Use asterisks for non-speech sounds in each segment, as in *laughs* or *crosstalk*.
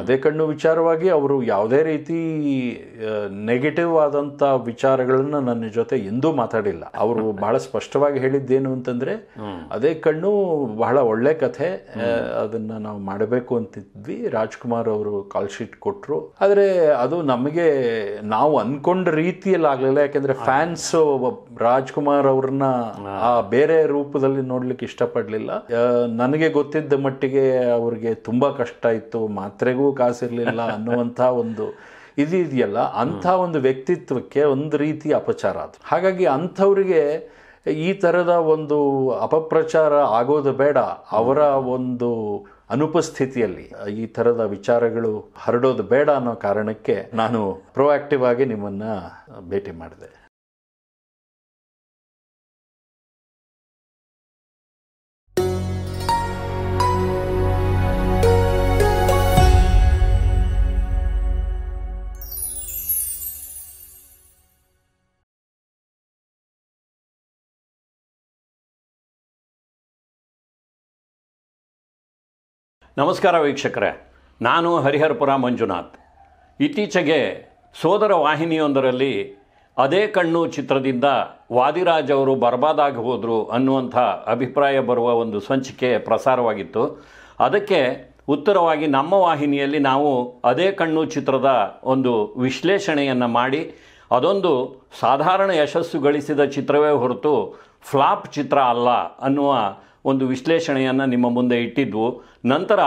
ಅದೇ ಕಣ್ಣು ವಿಚಾರವಾಗಿ ಅವರು ಯಾವುದೇ ರೀತಿ ನೆಗೆಟಿವ್ ಆದಂಥ ವಿಚಾರಗಳನ್ನು ನನ್ನ ಜೊತೆ ಎಂದೂ ಮಾತಾಡಿಲ್ಲ ಅವರು *laughs* ಬಹಳ ಸ್ಪಷ್ಟವಾಗಿ ಹೇಳಿದ್ದೇನು ಅಂತಂದರೆ ಅದೇ ಕಣ್ಣು ಬಹಳ ಒಳ್ಳೆ ಕಥೆ ಅದನ್ನು ನಾವು ಮಾಡಬೇಕು ಅಂತಿದ್ವಿ ರಾಜ್ಕುಮಾರ್ ಅವರು ಕಾಲ್ ಶೀಟ್ ಕೊಟ್ಟರು ಆದರೆ ಅದು ನಮಗೆ ನಾವು ಅಂದ್ಕೊಂಡ ರೀತಿಯಲ್ಲಿ ಆಗಲಿಲ್ಲ ಯಾಕೆಂದರೆ ಫ್ಯಾನ್ಸ್ ರಾಜ್ಕುಮಾರ್ ಅವ್ರನ್ನ ಆ ಬೇರೆ ರೂಪದಲ್ಲಿ ನೋಡ್ಲಿಕ್ಕೆ ಇಷ್ಟಪಡಲಿಲ್ಲ ನನಗೆ ಗೊತ್ತಿದ್ದ ಮಟ್ಟಿಗೆ ಅವ್ರಿಗೆ ತುಂಬ ಕಷ್ಟ ಇತ್ತು ಮಾತ್ರೆಗೂ ಕೈಗೂ ಕಾಸಿರಲಿಲ್ಲ ಅನ್ನುವಂಥ ಒಂದು ಇದೆಯಲ್ಲ ಅಂಥ ಒಂದು ವ್ಯಕ್ತಿತ್ವಕ್ಕೆ ಒಂದು ರೀತಿ ಅಪಚಾರ ಅದು ಹಾಗಾಗಿ ಅಂಥವರಿಗೆ ಈ ಥರದ ಒಂದು ಅಪಪ್ರಚಾರ ಆಗೋದು ಬೇಡ ಅವರ ಒಂದು ಅನುಪಸ್ಥಿತಿಯಲ್ಲಿ ಈ ಥರದ ವಿಚಾರಗಳು ಹರಡೋದು ಬೇಡ ಅನ್ನೋ ಕಾರಣಕ್ಕೆ ನಾನು ಪ್ರೊಆಕ್ಟಿವ್ ಆಗಿ ನಿಮ್ಮನ್ನು ಭೇಟಿ ಮಾಡಿದೆ ನಮಸ್ಕಾರ ವೀಕ್ಷಕರೇ ನಾನು ಹರಿಹರಪುರ ಮಂಜುನಾಥ್ ಇತ್ತೀಚೆಗೆ ಸೋದರ ವಾಹಿನಿಯೊಂದರಲ್ಲಿ ಅದೇ ಕಣ್ಣು ಚಿತ್ರದಿಂದ ವಾದಿರಾಜ್ ಅವರು ಬರ್ಬಾದಾಗಿ ಹೋದರು ಅನ್ನುವಂಥ ಅಭಿಪ್ರಾಯ ಬರುವ ಒಂದು ಸಂಚಿಕೆ ಪ್ರಸಾರವಾಗಿತ್ತು ಅದಕ್ಕೆ ಉತ್ತರವಾಗಿ ನಮ್ಮ ವಾಹಿನಿಯಲ್ಲಿ ನಾವು ಅದೇ ಕಣ್ಣು ಚಿತ್ರದ ಒಂದು ವಿಶ್ಲೇಷಣೆಯನ್ನು ಮಾಡಿ ಅದೊಂದು ಸಾಧಾರಣ ಯಶಸ್ಸು ಗಳಿಸಿದ ಚಿತ್ರವೇ ಹೊರತು ಫ್ಲಾಪ್ ಚಿತ್ರ ಅಲ್ಲ ಅನ್ನುವ ಒಂದು ವಿಶ್ಲೇಷಣೆಯನ್ನು ನಿಮ್ಮ ಮುಂದೆ ಇಟ್ಟಿದ್ವು ನಂತರ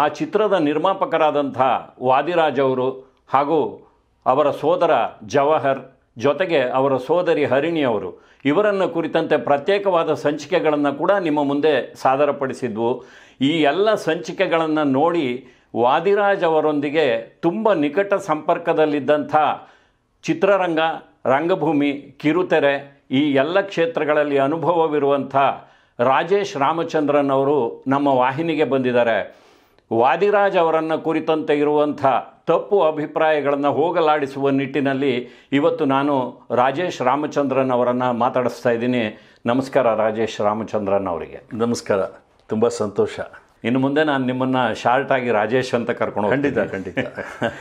ಆ ಚಿತ್ರದ ನಿರ್ಮಾಪಕರಾದಂಥ ವಾದಿರಾಜ್ ಅವರು ಹಾಗೂ ಅವರ ಸೋದರ ಜವಾಹರ್ ಜೊತೆಗೆ ಅವರ ಸೋದರಿ ಹರಿಣಿ ಅವರು ಇವರನ್ನು ಕುರಿತಂತೆ ಪ್ರತ್ಯೇಕವಾದ ಸಂಚಿಕೆಗಳನ್ನು ಕೂಡ ನಿಮ್ಮ ಮುಂದೆ ಸಾದರಪಡಿಸಿದ್ವು ಈ ಎಲ್ಲ ಸಂಚಿಕೆಗಳನ್ನು ನೋಡಿ ವಾದಿರಾಜ್ ಅವರೊಂದಿಗೆ ತುಂಬ ನಿಕಟ ಸಂಪರ್ಕದಲ್ಲಿದ್ದಂಥ ಚಿತ್ರರಂಗ ರಂಗಭೂಮಿ ಕಿರುತೆರೆ ಈ ಎಲ್ಲ ಕ್ಷೇತ್ರಗಳಲ್ಲಿ ಅನುಭವವಿರುವಂಥ ರಾಜೇಶ್ ರಾಮಚಂದ್ರನ್ ಅವರು ನಮ್ಮ ವಾಹಿನಿಗೆ ಬಂದಿದ್ದಾರೆ ವಾದಿರಾಜ್ ಅವರನ್ನು ಕುರಿತಂತೆ ಇರುವಂಥ ತಪ್ಪು ಅಭಿಪ್ರಾಯಗಳನ್ನು ಹೋಗಲಾಡಿಸುವ ನಿಟ್ಟಿನಲ್ಲಿ ಇವತ್ತು ನಾನು ರಾಜೇಶ್ ರಾಮಚಂದ್ರನ್ ಅವರನ್ನು ಮಾತಾಡಿಸ್ತಾ ಇದ್ದೀನಿ ನಮಸ್ಕಾರ ರಾಜೇಶ್ ರಾಮಚಂದ್ರನ್ ಅವರಿಗೆ ನಮಸ್ಕಾರ ತುಂಬ ಸಂತೋಷ ಇನ್ನು ಮುಂದೆ ನಾನು ನಿಮ್ಮನ್ನು ಶಾರ್ಟಾಗಿ ರಾಜೇಶ್ ಅಂತ ಕರ್ಕೊಂಡು ಖಂಡಿತ ಖಂಡಿತ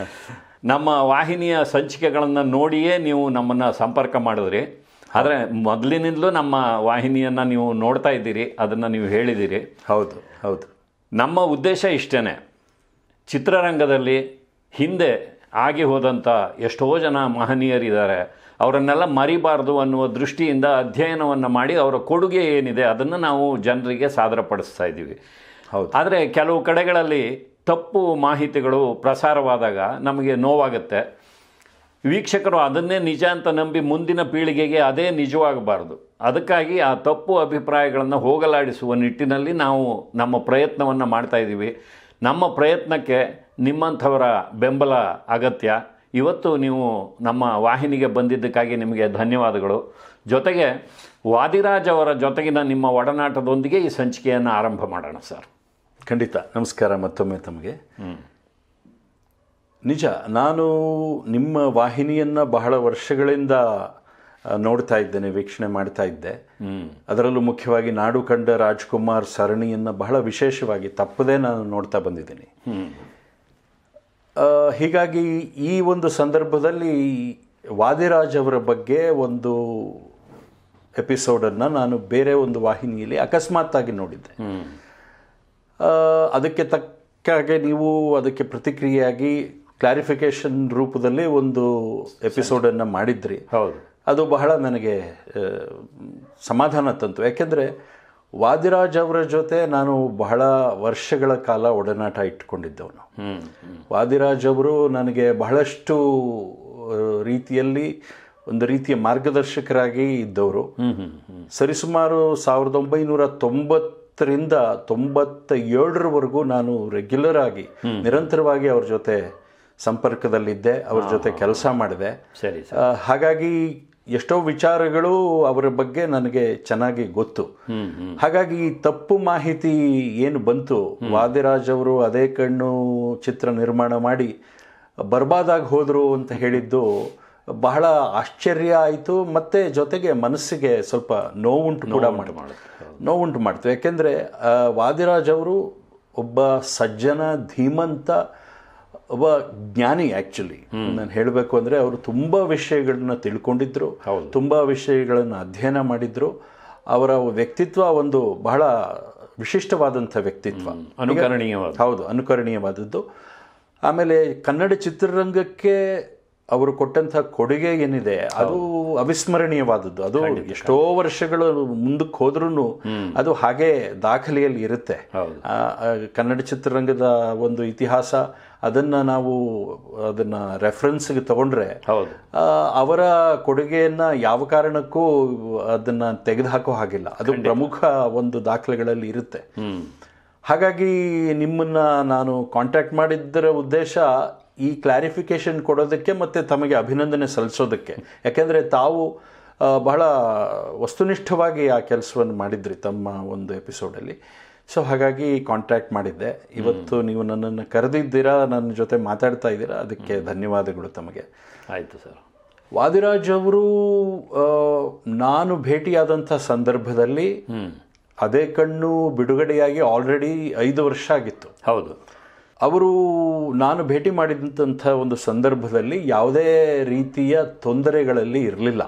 *laughs* ನಮ್ಮ ವಾಹಿನಿಯ ಸಂಚಿಕೆಗಳನ್ನು ನೋಡಿಯೇ ನೀವು ನಮ್ಮನ್ನು ಸಂಪರ್ಕ ಮಾಡಿದ್ರಿ ಆದರೆ ಮೊದಲಿನಿಂದಲೂ ನಮ್ಮ ವಾಹಿನಿಯನ್ನು ನೀವು ನೋಡ್ತಾ ಇದ್ದೀರಿ ಅದನ್ನು ನೀವು ಹೇಳಿದ್ದೀರಿ ಹೌದು ಹೌದು ನಮ್ಮ ಉದ್ದೇಶ ಇಷ್ಟೇ ಚಿತ್ರರಂಗದಲ್ಲಿ ಹಿಂದೆ ಆಗಿ ಹೋದಂಥ ಎಷ್ಟೋ ಜನ ಮಹನೀಯರಿದ್ದಾರೆ ಅವರನ್ನೆಲ್ಲ ಮರಿಬಾರ್ದು ಅನ್ನುವ ದೃಷ್ಟಿಯಿಂದ ಅಧ್ಯಯನವನ್ನು ಮಾಡಿ ಅವರ ಕೊಡುಗೆ ಏನಿದೆ ಅದನ್ನು ನಾವು ಜನರಿಗೆ ಸಾದರಪಡಿಸ್ತಾ ಇದ್ದೀವಿ ಹೌದು ಆದರೆ ಕೆಲವು ಕಡೆಗಳಲ್ಲಿ ತಪ್ಪು ಮಾಹಿತಿಗಳು ಪ್ರಸಾರವಾದಾಗ ನಮಗೆ ನೋವಾಗುತ್ತೆ ವೀಕ್ಷಕರು ಅದನ್ನೇ ನಿಜ ಅಂತ ನಂಬಿ ಮುಂದಿನ ಪೀಳಿಗೆಗೆ ಅದೇ ನಿಜವಾಗಬಾರದು ಅದಕ್ಕಾಗಿ ಆ ತಪ್ಪು ಅಭಿಪ್ರಾಯಗಳನ್ನು ಹೋಗಲಾಡಿಸುವ ನಿಟ್ಟಿನಲ್ಲಿ ನಾವು ನಮ್ಮ ಪ್ರಯತ್ನವನ್ನು ಇದ್ದೀವಿ ನಮ್ಮ ಪ್ರಯತ್ನಕ್ಕೆ ನಿಮ್ಮಂಥವರ ಬೆಂಬಲ ಅಗತ್ಯ ಇವತ್ತು ನೀವು ನಮ್ಮ ವಾಹಿನಿಗೆ ಬಂದಿದ್ದಕ್ಕಾಗಿ ನಿಮಗೆ ಧನ್ಯವಾದಗಳು ಜೊತೆಗೆ ವಾದಿರಾಜ್ ಅವರ ಜೊತೆಗಿನ ನಿಮ್ಮ ಒಡನಾಟದೊಂದಿಗೆ ಈ ಸಂಚಿಕೆಯನ್ನು ಆರಂಭ ಮಾಡೋಣ ಸರ್ ಖಂಡಿತ ನಮಸ್ಕಾರ ಮತ್ತೊಮ್ಮೆ ತಮಗೆ ನಿಜ ನಾನು ನಿಮ್ಮ ವಾಹಿನಿಯನ್ನು ಬಹಳ ವರ್ಷಗಳಿಂದ ನೋಡ್ತಾ ಇದ್ದೇನೆ ವೀಕ್ಷಣೆ ಮಾಡ್ತಾ ಇದ್ದೆ ಅದರಲ್ಲೂ ಮುಖ್ಯವಾಗಿ ನಾಡು ಕಂಡ ರಾಜ್ಕುಮಾರ್ ಸರಣಿಯನ್ನು ಬಹಳ ವಿಶೇಷವಾಗಿ ತಪ್ಪದೇ ನಾನು ನೋಡ್ತಾ ಬಂದಿದ್ದೀನಿ ಹೀಗಾಗಿ ಈ ಒಂದು ಸಂದರ್ಭದಲ್ಲಿ ವಾದಿರಾಜ್ ಅವರ ಬಗ್ಗೆ ಒಂದು ಎಪಿಸೋಡನ್ನು ನಾನು ಬೇರೆ ಒಂದು ವಾಹಿನಿಯಲ್ಲಿ ಅಕಸ್ಮಾತ್ತಾಗಿ ನೋಡಿದ್ದೆ ಅದಕ್ಕೆ ತಕ್ಕ ಹಾಗೆ ನೀವು ಅದಕ್ಕೆ ಪ್ರತಿಕ್ರಿಯೆಯಾಗಿ ಕ್ಲಾರಿಫಿಕೇಶನ್ ರೂಪದಲ್ಲಿ ಒಂದು ಎಪಿಸೋಡನ್ನು ಮಾಡಿದ್ರಿ ಹೌದು ಅದು ಬಹಳ ನನಗೆ ಸಮಾಧಾನ ತಂತು ಯಾಕೆಂದ್ರೆ ವಾದಿರಾಜ್ ಅವರ ಜೊತೆ ನಾನು ಬಹಳ ವರ್ಷಗಳ ಕಾಲ ಒಡನಾಟ ಇಟ್ಕೊಂಡಿದ್ದವನು ವಾದಿರಾಜ್ ಅವರು ನನಗೆ ಬಹಳಷ್ಟು ರೀತಿಯಲ್ಲಿ ಒಂದು ರೀತಿಯ ಮಾರ್ಗದರ್ಶಕರಾಗಿ ಇದ್ದವರು ಸರಿಸುಮಾರು ಸಾವಿರದ ಒಂಬೈನೂರ ತೊಂಬತ್ತರಿಂದ ತೊಂಬತ್ತ ಏಳರವರೆಗೂ ನಾನು ರೆಗ್ಯುಲರ್ ಆಗಿ ನಿರಂತರವಾಗಿ ಅವ್ರ ಜೊತೆ ಸಂಪರ್ಕದಲ್ಲಿದ್ದೆ ಅವ್ರ ಜೊತೆ ಕೆಲಸ ಮಾಡಿದೆ ಸರಿ ಹಾಗಾಗಿ ಎಷ್ಟೋ ವಿಚಾರಗಳು ಅವರ ಬಗ್ಗೆ ನನಗೆ ಚೆನ್ನಾಗಿ ಗೊತ್ತು ಹಾಗಾಗಿ ತಪ್ಪು ಮಾಹಿತಿ ಏನು ಬಂತು ವಾದಿರಾಜ್ ಅವರು ಅದೇ ಕಣ್ಣು ಚಿತ್ರ ನಿರ್ಮಾಣ ಮಾಡಿ ಬರ್ಬಾದಾಗಿ ಹೋದರು ಅಂತ ಹೇಳಿದ್ದು ಬಹಳ ಆಶ್ಚರ್ಯ ಆಯಿತು ಮತ್ತೆ ಜೊತೆಗೆ ಮನಸ್ಸಿಗೆ ಸ್ವಲ್ಪ ನೋವುಂಟು ಕೂಡ ಮಾಡಿ ನೋವುಂಟು ಮಾಡ್ತು ಯಾಕೆಂದರೆ ವಾದಿರಾಜ್ ಅವರು ಒಬ್ಬ ಸಜ್ಜನ ಧೀಮಂತ ಒಬ್ಬ ಜ್ಞಾನಿ ಆ್ಯಕ್ಚುಲಿ ನಾನು ಹೇಳಬೇಕು ಅಂದರೆ ಅವರು ತುಂಬ ವಿಷಯಗಳನ್ನ ತಿಳ್ಕೊಂಡಿದ್ರು ತುಂಬ ವಿಷಯಗಳನ್ನು ಅಧ್ಯಯನ ಮಾಡಿದ್ರು ಅವರ ವ್ಯಕ್ತಿತ್ವ ಒಂದು ಬಹಳ ವಿಶಿಷ್ಟವಾದಂಥ ವ್ಯಕ್ತಿತ್ವ ಅನುಕರಣೀಯವಾದ ಹೌದು ಅನುಕರಣೀಯವಾದದ್ದು ಆಮೇಲೆ ಕನ್ನಡ ಚಿತ್ರರಂಗಕ್ಕೆ ಅವರು ಕೊಟ್ಟಂಥ ಕೊಡುಗೆ ಏನಿದೆ ಅದು ಅವಿಸ್ಮರಣೀಯವಾದದ್ದು ಅದು ಎಷ್ಟೋ ವರ್ಷಗಳು ಮುಂದಕ್ಕೆ ಹೋದ್ರೂ ಅದು ಹಾಗೆ ದಾಖಲೆಯಲ್ಲಿ ಇರುತ್ತೆ ಕನ್ನಡ ಚಿತ್ರರಂಗದ ಒಂದು ಇತಿಹಾಸ ಅದನ್ನು ನಾವು ಅದನ್ನು ರೆಫರೆನ್ಸ್ಗೆ ತಗೊಂಡ್ರೆ ಅವರ ಕೊಡುಗೆಯನ್ನು ಯಾವ ಕಾರಣಕ್ಕೂ ಅದನ್ನು ತೆಗೆದುಹಾಕೋ ಹಾಗಿಲ್ಲ ಅದು ಪ್ರಮುಖ ಒಂದು ದಾಖಲೆಗಳಲ್ಲಿ ಇರುತ್ತೆ ಹಾಗಾಗಿ ನಿಮ್ಮನ್ನು ನಾನು ಕಾಂಟ್ಯಾಕ್ಟ್ ಮಾಡಿದ್ದರ ಉದ್ದೇಶ ಈ ಕ್ಲಾರಿಫಿಕೇಶನ್ ಕೊಡೋದಕ್ಕೆ ಮತ್ತು ತಮಗೆ ಅಭಿನಂದನೆ ಸಲ್ಲಿಸೋದಕ್ಕೆ ಯಾಕೆಂದರೆ ತಾವು ಬಹಳ ವಸ್ತುನಿಷ್ಠವಾಗಿ ಆ ಕೆಲಸವನ್ನು ಮಾಡಿದ್ರಿ ತಮ್ಮ ಒಂದು ಎಪಿಸೋಡಲ್ಲಿ ಸೊ ಹಾಗಾಗಿ ಕಾಂಟ್ಯಾಕ್ಟ್ ಮಾಡಿದ್ದೆ ಇವತ್ತು ನೀವು ನನ್ನನ್ನು ಕರೆದಿದ್ದೀರಾ ನನ್ನ ಜೊತೆ ಮಾತಾಡ್ತಾ ಇದ್ದೀರಾ ಅದಕ್ಕೆ ಧನ್ಯವಾದಗಳು ತಮಗೆ ಆಯಿತು ಸರ್ ವಾದಿರಾಜ್ ಅವರು ನಾನು ಭೇಟಿಯಾದಂಥ ಸಂದರ್ಭದಲ್ಲಿ ಅದೇ ಕಣ್ಣು ಬಿಡುಗಡೆಯಾಗಿ ಆಲ್ರೆಡಿ ಐದು ವರ್ಷ ಆಗಿತ್ತು ಹೌದು ಅವರು ನಾನು ಭೇಟಿ ಮಾಡಿದಂಥ ಒಂದು ಸಂದರ್ಭದಲ್ಲಿ ಯಾವುದೇ ರೀತಿಯ ತೊಂದರೆಗಳಲ್ಲಿ ಇರಲಿಲ್ಲ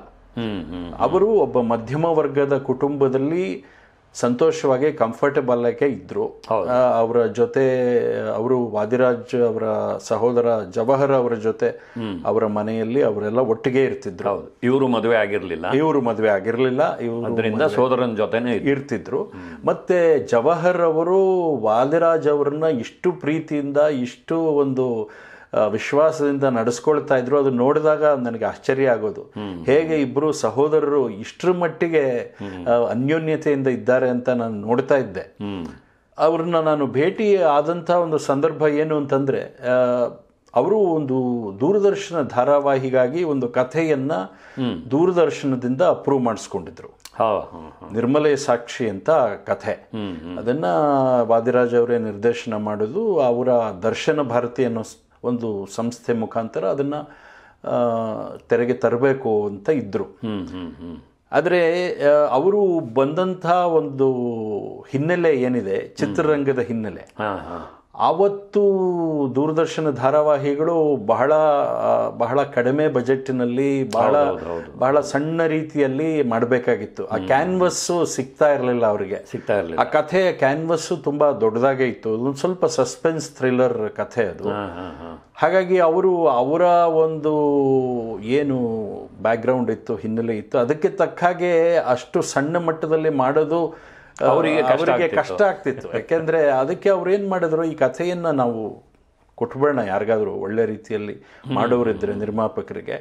ಅವರು ಒಬ್ಬ ಮಧ್ಯಮ ವರ್ಗದ ಕುಟುಂಬದಲ್ಲಿ ಸಂತೋಷವಾಗಿ ಕಂಫರ್ಟಬಲ್ ಆಗಿ ಇದ್ದರು ಅವರ ಜೊತೆ ಅವರು ವಾದಿರಾಜ್ ಅವರ ಸಹೋದರ ಜವಾಹರ್ ಅವರ ಜೊತೆ ಅವರ ಮನೆಯಲ್ಲಿ ಅವರೆಲ್ಲ ಒಟ್ಟಿಗೆ ಇರ್ತಿದ್ರು ಇವರು ಮದುವೆ ಆಗಿರಲಿಲ್ಲ ಇವರು ಮದುವೆ ಆಗಿರಲಿಲ್ಲ ಇವರಿಂದ ಸೋದರನ ಜೊತೆನೆ ಇರ್ತಿದ್ರು ಮತ್ತೆ ಜವಾಹರ್ ಅವರು ವಾದಿರಾಜ್ ಅವ್ರನ್ನ ಇಷ್ಟು ಪ್ರೀತಿಯಿಂದ ಇಷ್ಟು ಒಂದು ವಿಶ್ವಾಸದಿಂದ ನಡೆಸ್ಕೊಳ್ತಾ ಇದ್ರು ಅದು ನೋಡಿದಾಗ ನನಗೆ ಆಶ್ಚರ್ಯ ಆಗೋದು ಹೇಗೆ ಇಬ್ರು ಸಹೋದರರು ಇಷ್ಟರ ಮಟ್ಟಿಗೆ ಅನ್ಯೋನ್ಯತೆಯಿಂದ ಇದ್ದಾರೆ ಅಂತ ನಾನು ನೋಡ್ತಾ ಇದ್ದೆ ಅವ್ರನ್ನ ನಾನು ಭೇಟಿ ಆದಂತಹ ಒಂದು ಸಂದರ್ಭ ಏನು ಅಂತಂದ್ರೆ ಅವರು ಒಂದು ದೂರದರ್ಶನ ಧಾರಾವಾಹಿಗಾಗಿ ಒಂದು ಕಥೆಯನ್ನ ದೂರದರ್ಶನದಿಂದ ಅಪ್ರೂವ್ ಮಾಡಿಸ್ಕೊಂಡಿದ್ರು ನಿರ್ಮಲೆ ಸಾಕ್ಷಿ ಅಂತ ಕಥೆ ಅದನ್ನ ವಾದಿರಾಜ್ ಅವರೇ ನಿರ್ದೇಶನ ಮಾಡೋದು ಅವರ ದರ್ಶನ ಭಾರತಿ ಅನ್ನೋ ಒಂದು ಸಂಸ್ಥೆ ಮುಖಾಂತರ ಅದನ್ನು ತೆರೆಗೆ ತರಬೇಕು ಅಂತ ಇದ್ದರು ಆದರೆ ಅವರು ಬಂದಂಥ ಒಂದು ಹಿನ್ನೆಲೆ ಏನಿದೆ ಚಿತ್ರರಂಗದ ಹಿನ್ನೆಲೆ ಆವತ್ತು ದೂರದರ್ಶನ ಧಾರಾವಾಹಿಗಳು ಬಹಳ ಬಹಳ ಕಡಿಮೆ ಬಜೆಟ್ನಲ್ಲಿ ಬಹಳ ಬಹಳ ಸಣ್ಣ ರೀತಿಯಲ್ಲಿ ಮಾಡಬೇಕಾಗಿತ್ತು ಆ ಕ್ಯಾನ್ವಸ್ಸು ಸಿಗ್ತಾ ಇರಲಿಲ್ಲ ಅವರಿಗೆ ಸಿಗ್ತಾ ಇರಲಿಲ್ಲ ಆ ಕಥೆಯ ಕ್ಯಾನ್ವಸ್ಸು ತುಂಬ ದೊಡ್ಡದಾಗೇ ಇತ್ತು ಅದೊಂದು ಸ್ವಲ್ಪ ಸಸ್ಪೆನ್ಸ್ ಥ್ರಿಲ್ಲರ್ ಕಥೆ ಅದು ಹಾಗಾಗಿ ಅವರು ಅವರ ಒಂದು ಏನು ಬ್ಯಾಕ್ಗ್ರೌಂಡ್ ಇತ್ತು ಹಿನ್ನೆಲೆ ಇತ್ತು ಅದಕ್ಕೆ ತಕ್ಕ ಹಾಗೆ ಅಷ್ಟು ಸಣ್ಣ ಮಟ್ಟದಲ್ಲಿ ಮಾಡೋದು ಅವರಿಗೆ ಅವರಿಗೆ ಕಷ್ಟ ಆಗ್ತಿತ್ತು ಯಾಕೆಂದರೆ ಅದಕ್ಕೆ ಅವ್ರು ಏನು ಮಾಡಿದ್ರು ಈ ಕಥೆಯನ್ನು ನಾವು ಕೊಟ್ಬಿಡೋಣ ಯಾರಿಗಾದರೂ ಒಳ್ಳೆ ರೀತಿಯಲ್ಲಿ ಮಾಡೋರಿದ್ರೆ ನಿರ್ಮಾಪಕರಿಗೆ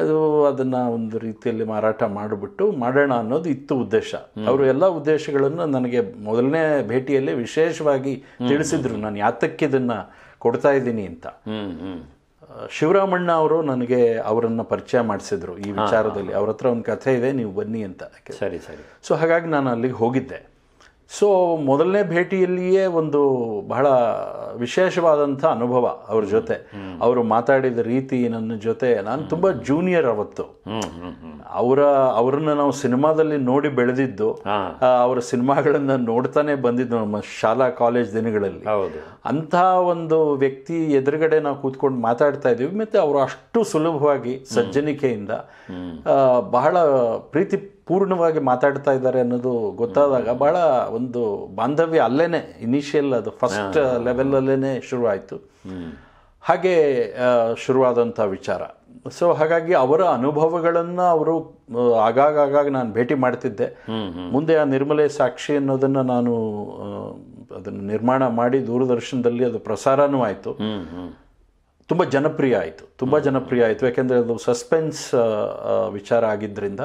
ಅದು ಅದನ್ನು ಒಂದು ರೀತಿಯಲ್ಲಿ ಮಾರಾಟ ಮಾಡಿಬಿಟ್ಟು ಮಾಡೋಣ ಅನ್ನೋದು ಇತ್ತು ಉದ್ದೇಶ ಅವರು ಎಲ್ಲ ಉದ್ದೇಶಗಳನ್ನು ನನಗೆ ಮೊದಲನೇ ಭೇಟಿಯಲ್ಲಿ ವಿಶೇಷವಾಗಿ ತಿಳಿಸಿದ್ರು ನಾನು ಯಾತಕ್ಕೆ ಇದನ್ನು ಕೊಡ್ತಾ ಇದ್ದೀನಿ ಅಂತ ಶಿವರಾಮಣ್ಣ ಅವರು ನನಗೆ ಅವರನ್ನು ಪರಿಚಯ ಮಾಡಿಸಿದ್ರು ಈ ವಿಚಾರದಲ್ಲಿ ಅವ್ರ ಹತ್ರ ಒಂದು ಕಥೆ ಇದೆ ನೀವು ಬನ್ನಿ ಅಂತ ಸರಿ ಸರಿ ಸೊ ಹಾಗಾಗಿ ನಾನು ಅಲ್ಲಿಗೆ ಹೋಗಿದ್ದೆ ಸೊ ಮೊದಲನೇ ಭೇಟಿಯಲ್ಲಿಯೇ ಒಂದು ಬಹಳ ವಿಶೇಷವಾದಂಥ ಅನುಭವ ಅವ್ರ ಜೊತೆ ಅವರು ಮಾತಾಡಿದ ರೀತಿ ನನ್ನ ಜೊತೆ ನಾನು ತುಂಬ ಜೂನಿಯರ್ ಅವತ್ತು ಅವರ ಅವ್ರನ್ನ ನಾವು ಸಿನಿಮಾದಲ್ಲಿ ನೋಡಿ ಬೆಳೆದಿದ್ದು ಅವರ ಸಿನಿಮಾಗಳನ್ನ ನೋಡ್ತಾನೆ ಬಂದಿದ್ದು ನಮ್ಮ ಶಾಲಾ ಕಾಲೇಜ್ ದಿನಗಳಲ್ಲಿ ಅಂತ ಒಂದು ವ್ಯಕ್ತಿ ಎದುರುಗಡೆ ನಾವು ಕೂತ್ಕೊಂಡು ಮಾತಾಡ್ತಾ ಇದ್ದೀವಿ ಮತ್ತೆ ಅವರು ಅಷ್ಟು ಸುಲಭವಾಗಿ ಸಜ್ಜನಿಕೆಯಿಂದ ಬಹಳ ಪ್ರೀತಿ ಪೂರ್ಣವಾಗಿ ಮಾತಾಡ್ತಾ ಇದ್ದಾರೆ ಅನ್ನೋದು ಗೊತ್ತಾದಾಗ ಭಾಳ ಒಂದು ಬಾಂಧವ್ಯ ಅಲ್ಲೇನೆ ಇನಿಷಿಯಲ್ ಅದು ಫಸ್ಟ್ ಲೆವೆಲಲ್ಲೇ ಶುರುವಾಯಿತು ಹಾಗೆ ಶುರುವಾದಂಥ ವಿಚಾರ ಸೊ ಹಾಗಾಗಿ ಅವರ ಅನುಭವಗಳನ್ನು ಅವರು ಆಗಾಗ ಆಗಾಗ ನಾನು ಭೇಟಿ ಮಾಡ್ತಿದ್ದೆ ಮುಂದೆ ಆ ನಿರ್ಮಲೆ ಸಾಕ್ಷಿ ಅನ್ನೋದನ್ನು ನಾನು ಅದನ್ನು ನಿರ್ಮಾಣ ಮಾಡಿ ದೂರದರ್ಶನದಲ್ಲಿ ಅದು ಪ್ರಸಾರನೂ ಆಯಿತು ತುಂಬ ಜನಪ್ರಿಯ ಆಯಿತು ತುಂಬ ಜನಪ್ರಿಯ ಆಯಿತು ಯಾಕೆಂದರೆ ಅದು ಸಸ್ಪೆನ್ಸ್ ವಿಚಾರ ಆಗಿದ್ದರಿಂದ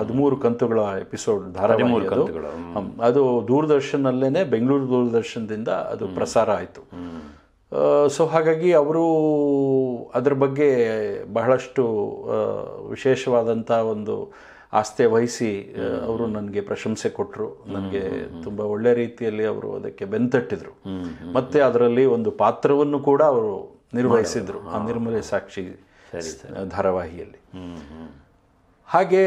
ಹದಿಮೂರು ಕಂತುಗಳ ಎಪಿಸೋಡ್ ಧಾರಾವಾಹಿ ಅದು ದೂರದರ್ಶನಲ್ಲೇ ಬೆಂಗಳೂರು ದೂರದರ್ಶನದಿಂದ ಅದು ಪ್ರಸಾರ ಆಯಿತು ಸೊ ಹಾಗಾಗಿ ಅವರು ಅದರ ಬಗ್ಗೆ ಬಹಳಷ್ಟು ವಿಶೇಷವಾದಂಥ ಒಂದು ಆಸ್ತಿ ವಹಿಸಿ ಅವರು ನನಗೆ ಪ್ರಶಂಸೆ ಕೊಟ್ಟರು ನನಗೆ ತುಂಬ ಒಳ್ಳೆ ರೀತಿಯಲ್ಲಿ ಅವರು ಅದಕ್ಕೆ ಬೆಂತಟ್ಟಿದ್ರು ಮತ್ತೆ ಅದರಲ್ಲಿ ಒಂದು ಪಾತ್ರವನ್ನು ಕೂಡ ಅವರು ನಿರ್ವಹಿಸಿದ್ರು ಆ ನಿರ್ಮಲೆ ಸಾಕ್ಷಿ ಧಾರಾವಾಹಿಯಲ್ಲಿ ಹಾಗೆ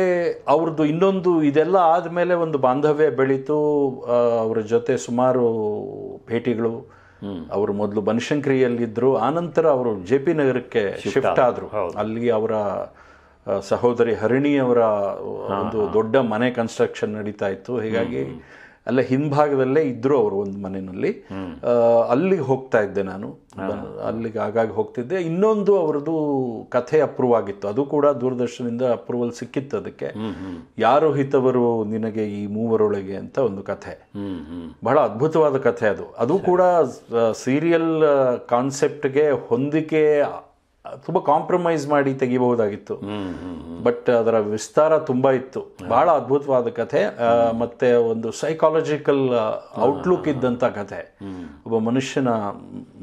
ಅವ್ರದ್ದು ಇನ್ನೊಂದು ಇದೆಲ್ಲ ಆದಮೇಲೆ ಒಂದು ಬಾಂಧವ್ಯ ಬೆಳೀತು ಅವರ ಜೊತೆ ಸುಮಾರು ಭೇಟಿಗಳು ಅವರು ಮೊದಲು ಬನಶಂಕರಿಯಲ್ಲಿದ್ದರು ಆನಂತರ ಅವರು ಜೆ ಪಿ ನಗರಕ್ಕೆ ಶಿಫ್ಟ್ ಆದರು ಅಲ್ಲಿ ಅವರ ಸಹೋದರಿ ಅವರ ಒಂದು ದೊಡ್ಡ ಮನೆ ಕನ್ಸ್ಟ್ರಕ್ಷನ್ ನಡೀತಾ ಇತ್ತು ಹೀಗಾಗಿ ಅಲ್ಲೇ ಹಿಂಭಾಗದಲ್ಲೇ ಇದ್ರು ಅವರು ಒಂದು ಮನೆಯಲ್ಲಿ ಅಲ್ಲಿಗೆ ಹೋಗ್ತಾ ಇದ್ದೆ ನಾನು ಅಲ್ಲಿಗೆ ಆಗಾಗ ಹೋಗ್ತಿದ್ದೆ ಇನ್ನೊಂದು ಅವರದು ಕಥೆ ಅಪ್ರೂವ್ ಆಗಿತ್ತು ಅದು ಕೂಡ ದೂರದರ್ಶನದಿಂದ ಅಪ್ರೂವಲ್ ಸಿಕ್ಕಿತ್ತು ಅದಕ್ಕೆ ಯಾರು ಹಿತವರು ನಿನಗೆ ಈ ಮೂವರೊಳಗೆ ಅಂತ ಒಂದು ಕಥೆ ಬಹಳ ಅದ್ಭುತವಾದ ಕಥೆ ಅದು ಅದು ಕೂಡ ಸೀರಿಯಲ್ ಕಾನ್ಸೆಪ್ಟ್ಗೆ ಹೊಂದಿಕೆ ತುಂಬ ಕಾಂಪ್ರಮೈಸ್ ಮಾಡಿ ತೆಗಿಬಹುದಾಗಿತ್ತು ಬಟ್ ಅದರ ವಿಸ್ತಾರ ತುಂಬ ಇತ್ತು ಬಹಳ ಅದ್ಭುತವಾದ ಕಥೆ ಮತ್ತೆ ಒಂದು ಸೈಕಾಲಜಿಕಲ್ ಔಟ್ಲುಕ್ ಇದ್ದಂತ ಕಥೆ ಒಬ್ಬ ಮನುಷ್ಯನ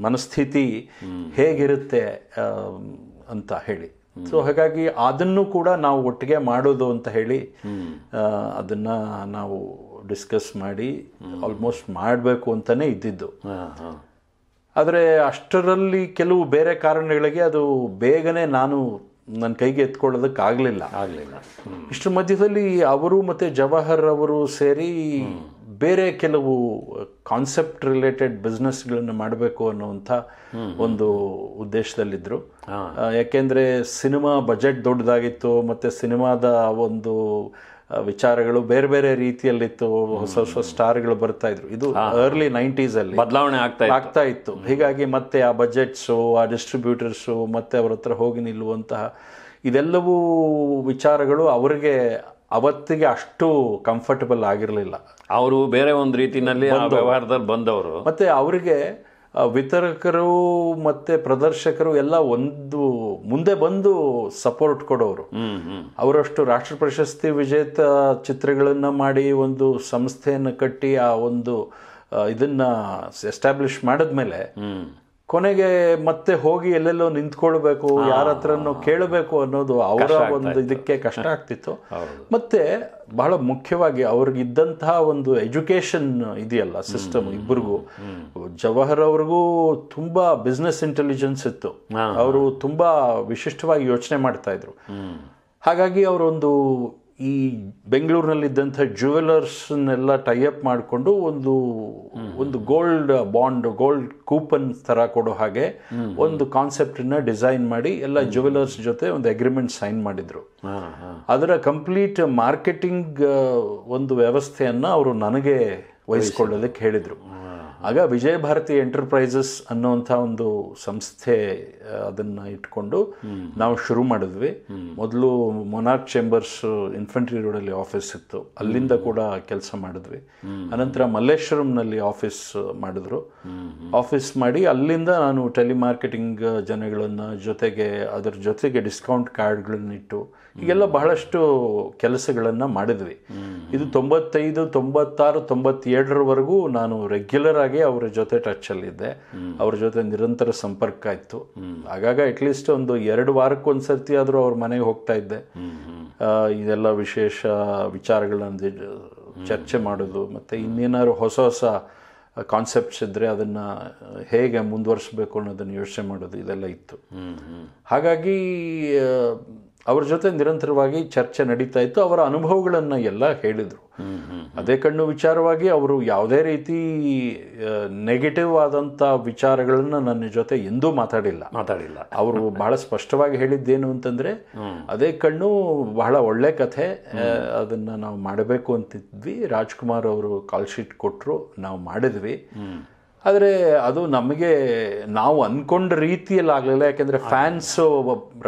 ಮನಸ್ಥಿತಿ ಹೇಗಿರುತ್ತೆ ಅಂತ ಹೇಳಿ ಸೊ ಹಾಗಾಗಿ ಅದನ್ನು ಕೂಡ ನಾವು ಒಟ್ಟಿಗೆ ಮಾಡೋದು ಅಂತ ಹೇಳಿ ಅದನ್ನ ನಾವು ಡಿಸ್ಕಸ್ ಮಾಡಿ ಆಲ್ಮೋಸ್ಟ್ ಮಾಡಬೇಕು ಅಂತಾನೆ ಇದ್ದಿದ್ದು ಆದರೆ ಅಷ್ಟರಲ್ಲಿ ಕೆಲವು ಬೇರೆ ಕಾರಣಗಳಿಗೆ ಅದು ಬೇಗನೆ ನಾನು ನನ್ನ ಕೈಗೆ ಆಗಲಿಲ್ಲ ಆಗಲಿಲ್ಲ ಇಷ್ಟು ಮಧ್ಯದಲ್ಲಿ ಅವರು ಮತ್ತು ಜವಾಹರ್ ಅವರು ಸೇರಿ ಬೇರೆ ಕೆಲವು ಕಾನ್ಸೆಪ್ಟ್ ರಿಲೇಟೆಡ್ ಬಿಸ್ನೆಸ್ಗಳನ್ನು ಮಾಡಬೇಕು ಅನ್ನುವಂಥ ಒಂದು ಉದ್ದೇಶದಲ್ಲಿದ್ದರು ಯಾಕೆಂದರೆ ಸಿನಿಮಾ ಬಜೆಟ್ ದೊಡ್ಡದಾಗಿತ್ತು ಮತ್ತು ಸಿನಿಮಾದ ಒಂದು ವಿಚಾರಗಳು ಬೇರೆ ಬೇರೆ ರೀತಿಯಲ್ಲಿತ್ತು ಹೊಸ ಹೊಸ ಸ್ಟಾರ್ಗಳು ಬರ್ತಾ ಇದ್ರು ಇದು ಅರ್ಲಿ ನೈಂಟೀಸ್ ಅಲ್ಲಿ ಬದಲಾವಣೆ ಆಗ್ತಾ ಆಗ್ತಾ ಇತ್ತು ಹೀಗಾಗಿ ಮತ್ತೆ ಆ ಬಜೆಟ್ಸು ಆ ಡಿಸ್ಟ್ರಿಬ್ಯೂಟರ್ಸು ಮತ್ತೆ ಅವ್ರ ಹತ್ರ ಹೋಗಿ ನಿಲ್ಲುವಂತಹ ಇದೆಲ್ಲವೂ ವಿಚಾರಗಳು ಅವರಿಗೆ ಅವತ್ತಿಗೆ ಅಷ್ಟು ಕಂಫರ್ಟಬಲ್ ಆಗಿರಲಿಲ್ಲ ಅವರು ಬೇರೆ ಒಂದು ರೀತಿಯಲ್ಲಿ ವ್ಯವಹಾರದಲ್ಲಿ ಬಂದವರು ಮತ್ತೆ ಅವರಿಗೆ ವಿತರಕರು ಮತ್ತು ಪ್ರದರ್ಶಕರು ಎಲ್ಲ ಒಂದು ಮುಂದೆ ಬಂದು ಸಪೋರ್ಟ್ ಕೊಡೋರು ಅವರಷ್ಟು ರಾಷ್ಟ್ರ ಪ್ರಶಸ್ತಿ ವಿಜೇತ ಚಿತ್ರಗಳನ್ನು ಮಾಡಿ ಒಂದು ಸಂಸ್ಥೆಯನ್ನು ಕಟ್ಟಿ ಆ ಒಂದು ಇದನ್ನು ಎಸ್ಟಾಬ್ಲಿಷ್ ಮಾಡಿದ್ಮೇಲೆ ಕೊನೆಗೆ ಮತ್ತೆ ಹೋಗಿ ಎಲ್ಲೆಲ್ಲೋ ನಿಂತ್ಕೊಳ್ಬೇಕು ಯಾರ ಹತ್ರನೂ ಕೇಳಬೇಕು ಅನ್ನೋದು ಅವರ ಒಂದು ಇದಕ್ಕೆ ಕಷ್ಟ ಆಗ್ತಿತ್ತು ಮತ್ತೆ ಬಹಳ ಮುಖ್ಯವಾಗಿ ಅವ್ರಿಗಿದ್ದಂತಹ ಒಂದು ಎಜುಕೇಶನ್ ಇದೆಯಲ್ಲ ಸಿಸ್ಟಮ್ ಇಬ್ಬರಿಗೂ ಜವಾಹರ್ ಅವ್ರಿಗೂ ತುಂಬಾ ಬಿಸ್ನೆಸ್ ಇಂಟೆಲಿಜೆನ್ಸ್ ಇತ್ತು ಅವರು ತುಂಬಾ ವಿಶಿಷ್ಟವಾಗಿ ಯೋಚನೆ ಮಾಡ್ತಾ ಇದ್ರು ಹಾಗಾಗಿ ಅವರೊಂದು ಈ ಬೆಂಗಳೂರಿನಲ್ಲಿದ್ದಂಥ ಜ್ಯುವೆಲರ್ಸ್ನೆಲ್ಲ ಟೈಅಪ್ ಮಾಡಿಕೊಂಡು ಒಂದು ಒಂದು ಗೋಲ್ಡ್ ಬಾಂಡ್ ಗೋಲ್ಡ್ ಕೂಪನ್ ಥರ ಕೊಡೋ ಹಾಗೆ ಒಂದು ಕಾನ್ಸೆಪ್ಟನ್ನ ಡಿಸೈನ್ ಮಾಡಿ ಎಲ್ಲ ಜ್ಯುವೆಲರ್ಸ್ ಜೊತೆ ಒಂದು ಅಗ್ರಿಮೆಂಟ್ ಸೈನ್ ಮಾಡಿದರು ಅದರ ಕಂಪ್ಲೀಟ್ ಮಾರ್ಕೆಟಿಂಗ್ ಒಂದು ವ್ಯವಸ್ಥೆಯನ್ನು ಅವರು ನನಗೆ ವಹಿಸ್ಕೊಳ್ಳೋದಕ್ಕೆ ಹೇಳಿದರು ಆಗ ವಿಜಯ ಭಾರತಿ ಎಂಟರ್ಪ್ರೈಸಸ್ ಅನ್ನುವಂಥ ಒಂದು ಸಂಸ್ಥೆ ಅದನ್ನು ಇಟ್ಕೊಂಡು ನಾವು ಶುರು ಮಾಡಿದ್ವಿ ಮೊದಲು ಮೊನಾರ್ಕ್ ಚೇಂಬರ್ಸ್ ಇನ್ಫೆಂಟ್ರಿ ರೋಡಲ್ಲಿ ಆಫೀಸ್ ಇತ್ತು ಅಲ್ಲಿಂದ ಕೂಡ ಕೆಲಸ ಮಾಡಿದ್ವಿ ಅನಂತರ ಮಲ್ಲೇಶ್ವರಂನಲ್ಲಿ ಆಫೀಸ್ ಮಾಡಿದ್ರು ಆಫೀಸ್ ಮಾಡಿ ಅಲ್ಲಿಂದ ನಾನು ಟೆಲಿಮಾರ್ಕೆಟಿಂಗ್ ಜನಗಳನ್ನು ಜೊತೆಗೆ ಅದರ ಜೊತೆಗೆ ಡಿಸ್ಕೌಂಟ್ ಕಾರ್ಡ್ಗಳನ್ನಿಟ್ಟು ಈಗೆಲ್ಲ ಬಹಳಷ್ಟು ಕೆಲಸಗಳನ್ನು ಮಾಡಿದ್ವಿ ಇದು ತೊಂಬತ್ತೈದು ತೊಂಬತ್ತಾರು ತೊಂಬತ್ತೇಳರವರೆಗೂ ನಾನು ರೆಗ್ಯುಲರ್ ಆಗಿ ಅವರ ಜೊತೆ ಟಚ್ಚಲ್ಲಿದ್ದೆ ಅವ್ರ ಜೊತೆ ನಿರಂತರ ಸಂಪರ್ಕ ಇತ್ತು ಆಗಾಗ ಅಟ್ಲೀಸ್ಟ್ ಒಂದು ಎರಡು ವಾರಕ್ಕೆ ಸರ್ತಿ ಆದರೂ ಅವ್ರ ಮನೆಗೆ ಹೋಗ್ತಾ ಇದ್ದೆ ಇದೆಲ್ಲ ವಿಶೇಷ ವಿಚಾರಗಳನ್ನು ಚರ್ಚೆ ಮಾಡೋದು ಮತ್ತು ಇನ್ನೇನಾದ್ರು ಹೊಸ ಹೊಸ ಕಾನ್ಸೆಪ್ಟ್ಸ್ ಇದ್ದರೆ ಅದನ್ನು ಹೇಗೆ ಮುಂದುವರಿಸಬೇಕು ಅನ್ನೋದನ್ನು ಯೋಚನೆ ಮಾಡೋದು ಇದೆಲ್ಲ ಇತ್ತು ಹಾಗಾಗಿ ಅವ್ರ ಜೊತೆ ನಿರಂತರವಾಗಿ ಚರ್ಚೆ ನಡೀತಾ ಇತ್ತು ಅವರ ಅನುಭವಗಳನ್ನು ಎಲ್ಲ ಹೇಳಿದರು ಅದೇ ಕಣ್ಣು ವಿಚಾರವಾಗಿ ಅವರು ಯಾವುದೇ ರೀತಿ ನೆಗೆಟಿವ್ ಆದಂಥ ವಿಚಾರಗಳನ್ನು ನನ್ನ ಜೊತೆ ಎಂದೂ ಮಾತಾಡಿಲ್ಲ ಮಾತಾಡಿಲ್ಲ ಅವರು ಬಹಳ ಸ್ಪಷ್ಟವಾಗಿ ಹೇಳಿದ್ದೇನು ಅಂತಂದರೆ ಅದೇ ಕಣ್ಣು ಬಹಳ ಒಳ್ಳೆ ಕಥೆ ಅದನ್ನು ನಾವು ಮಾಡಬೇಕು ಅಂತಿದ್ವಿ ರಾಜ್ಕುಮಾರ್ ಅವರು ಕಾಲ್ ಶೀಟ್ ಕೊಟ್ಟರು ನಾವು ಮಾಡಿದ್ವಿ ಆದರೆ ಅದು ನಮಗೆ ನಾವು ಅಂದ್ಕೊಂಡ ರೀತಿಯಲ್ಲಿ ಆಗಲಿಲ್ಲ ಯಾಕೆಂದರೆ ಫ್ಯಾನ್ಸ್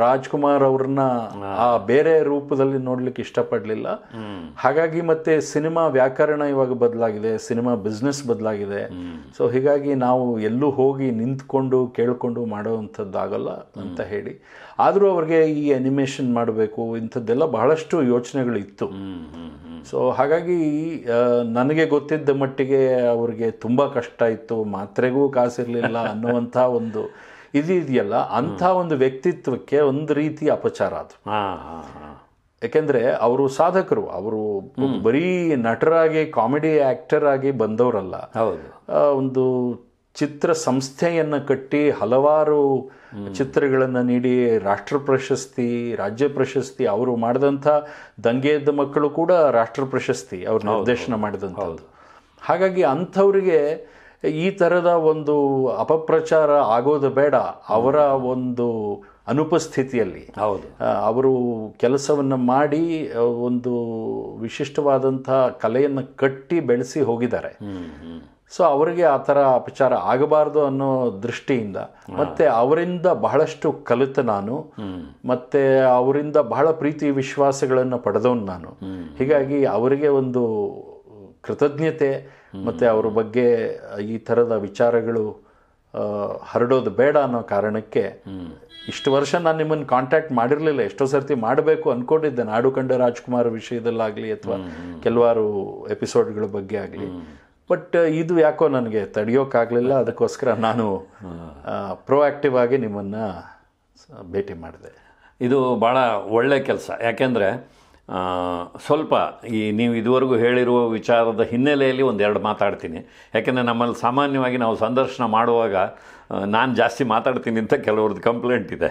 ರಾಜ್ಕುಮಾರ್ ಅವ್ರನ್ನ ಆ ಬೇರೆ ರೂಪದಲ್ಲಿ ನೋಡಲಿಕ್ಕೆ ಇಷ್ಟಪಡಲಿಲ್ಲ ಹಾಗಾಗಿ ಮತ್ತೆ ಸಿನಿಮಾ ವ್ಯಾಕರಣ ಇವಾಗ ಬದಲಾಗಿದೆ ಸಿನಿಮಾ ಬಿಸ್ನೆಸ್ ಬದಲಾಗಿದೆ ಸೊ ಹೀಗಾಗಿ ನಾವು ಎಲ್ಲೂ ಹೋಗಿ ನಿಂತ್ಕೊಂಡು ಕೇಳಿಕೊಂಡು ಮಾಡೋವಂಥದ್ದಾಗಲ್ಲ ಅಂತ ಹೇಳಿ ಆದರೂ ಅವ್ರಿಗೆ ಈ ಅನಿಮೇಷನ್ ಮಾಡಬೇಕು ಇಂಥದ್ದೆಲ್ಲ ಬಹಳಷ್ಟು ಯೋಚನೆಗಳಿತ್ತು ಸೊ ಹಾಗಾಗಿ ನನಗೆ ಗೊತ್ತಿದ್ದ ಮಟ್ಟಿಗೆ ಅವ್ರಿಗೆ ತುಂಬ ಕಷ್ಟ ಇತ್ತು ಮಾತ್ರೆಗೂ ಕಾಸಿರಲಿಲ್ಲ *laughs* ಅನ್ನುವಂಥ ಒಂದು ಇದು ಇದೆಯಲ್ಲ ಅಂಥ ಒಂದು ವ್ಯಕ್ತಿತ್ವಕ್ಕೆ ಒಂದು ರೀತಿ ಅಪಚಾರ ಅದು ಯಾಕೆಂದರೆ ಅವರು ಸಾಧಕರು ಅವರು ಬರೀ ನಟರಾಗಿ ಕಾಮಿಡಿ ಆಕ್ಟರ್ ಆಗಿ ಬಂದವರಲ್ಲ ಒಂದು ಚಿತ್ರ ಸಂಸ್ಥೆಯನ್ನು ಕಟ್ಟಿ ಹಲವಾರು ಚಿತ್ರಗಳನ್ನು ನೀಡಿ ರಾಷ್ಟ್ರ ಪ್ರಶಸ್ತಿ ರಾಜ್ಯ ಪ್ರಶಸ್ತಿ ಅವರು ಮಾಡಿದಂಥ ದಂಗೆಯದ್ದ ಮಕ್ಕಳು ಕೂಡ ರಾಷ್ಟ್ರ ಪ್ರಶಸ್ತಿ ಅವ್ರ ನಿರ್ದೇಶನ ಮಾಡಿದಂಥದ್ದು ಹಾಗಾಗಿ ಅಂಥವ್ರಿಗೆ ಈ ಥರದ ಒಂದು ಅಪಪ್ರಚಾರ ಆಗೋದು ಬೇಡ ಅವರ ಒಂದು ಅನುಪಸ್ಥಿತಿಯಲ್ಲಿ ಹೌದು ಅವರು ಕೆಲಸವನ್ನು ಮಾಡಿ ಒಂದು ವಿಶಿಷ್ಟವಾದಂಥ ಕಲೆಯನ್ನು ಕಟ್ಟಿ ಬೆಳೆಸಿ ಹೋಗಿದ್ದಾರೆ ಸೊ ಅವರಿಗೆ ಆ ಥರ ಅಪಚಾರ ಆಗಬಾರ್ದು ಅನ್ನೋ ದೃಷ್ಟಿಯಿಂದ ಮತ್ತೆ ಅವರಿಂದ ಬಹಳಷ್ಟು ಕಲಿತ ನಾನು ಮತ್ತೆ ಅವರಿಂದ ಬಹಳ ಪ್ರೀತಿ ವಿಶ್ವಾಸಗಳನ್ನು ಪಡೆದವನು ನಾನು ಹೀಗಾಗಿ ಅವರಿಗೆ ಒಂದು ಕೃತಜ್ಞತೆ ಮತ್ತೆ ಅವ್ರ ಬಗ್ಗೆ ಈ ಥರದ ವಿಚಾರಗಳು ಹರಡೋದು ಬೇಡ ಅನ್ನೋ ಕಾರಣಕ್ಕೆ ಇಷ್ಟು ವರ್ಷ ನಾನು ನಿಮ್ಮನ್ನು ಕಾಂಟ್ಯಾಕ್ಟ್ ಮಾಡಿರಲಿಲ್ಲ ಎಷ್ಟೋ ಸರ್ತಿ ಮಾಡಬೇಕು ಅಂದ್ಕೊಂಡಿದ್ದೆ ನಾಡು ಕಂಡ ರಾಜ್ಕುಮಾರ್ ವಿಷಯದಲ್ಲಾಗಲಿ ಅಥವಾ ಕೆಲವಾರು ಎಪಿಸೋಡ್ಗಳ ಬಗ್ಗೆ ಆಗಲಿ ಬಟ್ ಇದು ಯಾಕೋ ನನಗೆ ತಡೆಯೋಕ್ಕಾಗಲಿಲ್ಲ ಅದಕ್ಕೋಸ್ಕರ ನಾನು ಪ್ರೊಆಕ್ಟಿವ್ ಆಗಿ ನಿಮ್ಮನ್ನು ಭೇಟಿ ಮಾಡಿದೆ ಇದು ಭಾಳ ಒಳ್ಳೆಯ ಕೆಲಸ ಯಾಕೆಂದರೆ ಸ್ವಲ್ಪ ಈ ನೀವು ಇದುವರೆಗೂ ಹೇಳಿರುವ ವಿಚಾರದ ಹಿನ್ನೆಲೆಯಲ್ಲಿ ಒಂದೆರಡು ಮಾತಾಡ್ತೀನಿ ಯಾಕೆಂದರೆ ನಮ್ಮಲ್ಲಿ ಸಾಮಾನ್ಯವಾಗಿ ನಾವು ಸಂದರ್ಶನ ಮಾಡುವಾಗ ನಾನು ಜಾಸ್ತಿ ಮಾತಾಡ್ತೀನಿ ಅಂತ ಕೆಲವ್ರದ್ದು ಕಂಪ್ಲೇಂಟ್ ಇದೆ